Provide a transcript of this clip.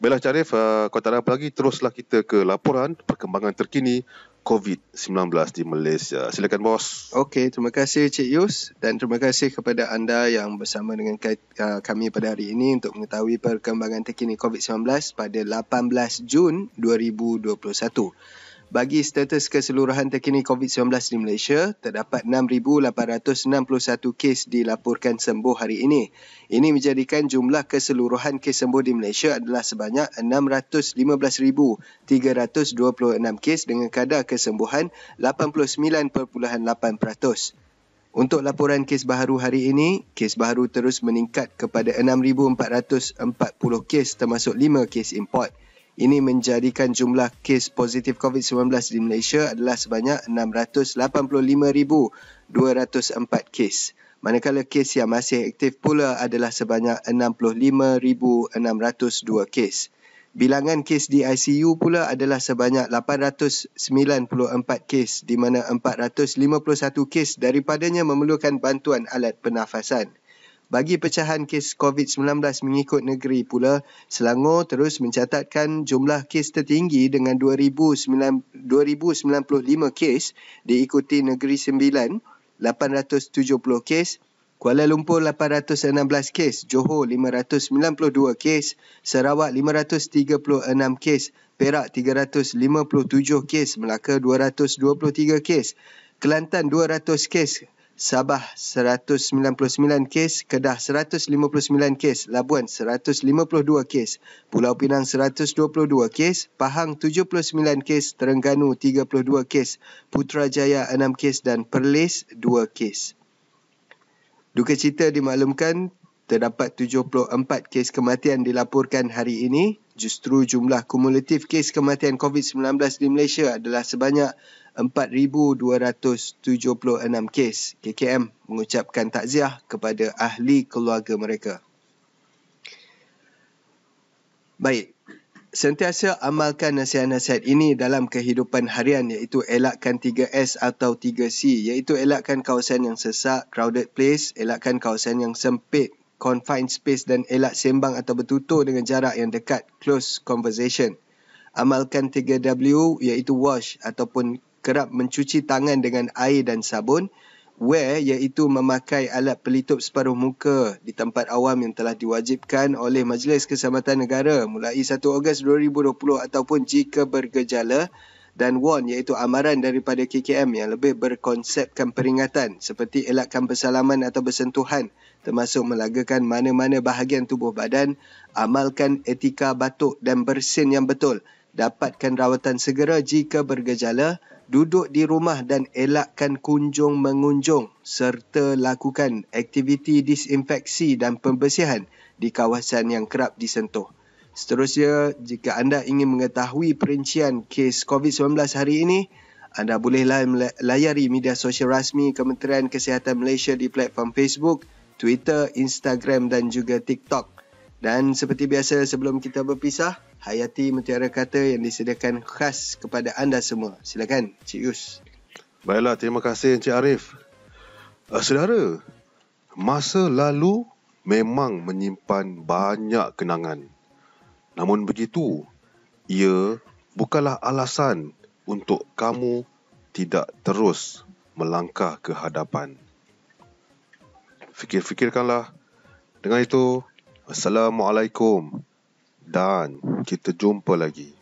Baiklah Carif, uh, kalau tak ada apa lagi, teruslah kita ke laporan perkembangan terkini COVID-19 di Malaysia. Silakan bos. Okey, terima kasih Cik Yus dan terima kasih kepada anda yang bersama dengan uh, kami pada hari ini untuk mengetahui perkembangan terkini COVID-19 pada 18 Jun 2021. Bagi status keseluruhan terkini COVID-19 di Malaysia, terdapat 6,861 kes dilaporkan sembuh hari ini. Ini menjadikan jumlah keseluruhan kes sembuh di Malaysia adalah sebanyak 615,326 kes dengan kadar kesembuhan 89.8%. Untuk laporan kes baharu hari ini, kes baharu terus meningkat kepada 6,440 kes termasuk 5 kes import. Ini menjadikan jumlah kes positif COVID-19 di Malaysia adalah sebanyak 685,204 kes. Manakala kes yang masih aktif pula adalah sebanyak 65,602 kes. Bilangan kes di ICU pula adalah sebanyak 894 kes di mana 451 kes daripadanya memerlukan bantuan alat pernafasan bagi pecahan kes COVID-19 mengikut negeri pula, Selangor terus mencatatkan jumlah kes tertinggi dengan 2,095 kes diikuti Negeri Sembilan, 870 kes, Kuala Lumpur 816 kes, Johor 592 kes, Sarawak 536 kes, Perak 357 kes, Melaka 223 kes, Kelantan 200 kes, Sabah 199 kes, Kedah 159 kes, Labuan 152 kes, Pulau Pinang 122 kes, Pahang 79 kes, Terengganu 32 kes, Putrajaya 6 kes dan Perlis 2 kes. Duka cita dimaklumkan terdapat 74 kes kematian dilaporkan hari ini justru jumlah kumulatif kes kematian COVID-19 di Malaysia adalah sebanyak 4,276 kes. KKM mengucapkan takziah kepada ahli keluarga mereka. Baik, sentiasa amalkan nasihat-nasihat ini dalam kehidupan harian iaitu elakkan 3S atau 3C iaitu elakkan kawasan yang sesak, crowded place, elakkan kawasan yang sempit, confined space dan elak sembang atau bertutur dengan jarak yang dekat close conversation. Amalkan 3W iaitu wash ataupun kerap mencuci tangan dengan air dan sabun. Wear iaitu memakai alat pelitup separuh muka di tempat awam yang telah diwajibkan oleh Majlis Keselamatan Negara mulai 1 Ogos 2020 ataupun jika bergejala dan warn iaitu amaran daripada KKM yang lebih berkonsepkan peringatan seperti elakkan bersalaman atau bersentuhan termasuk melagakan mana-mana bahagian tubuh badan, amalkan etika batuk dan bersin yang betul, dapatkan rawatan segera jika bergejala, duduk di rumah dan elakkan kunjung mengunjung serta lakukan aktiviti disinfeksi dan pembersihan di kawasan yang kerap disentuh. Seterusnya, jika anda ingin mengetahui perincian kes COVID-19 hari ini, anda bolehlah layari media sosial rasmi Kementerian Kesihatan Malaysia di platform Facebook, Twitter, Instagram dan juga TikTok. Dan seperti biasa sebelum kita berpisah, Hayati Mutiara Kata yang disediakan khas kepada anda semua. Silakan, Cik Yus. Baiklah, terima kasih Encik Arif. Uh, saudara, masa lalu memang menyimpan banyak kenangan. Namun begitu, ia bukanlah alasan untuk kamu tidak terus melangkah ke hadapan. Fikir-fikirkanlah. Dengan itu, Assalamualaikum dan kita jumpa lagi.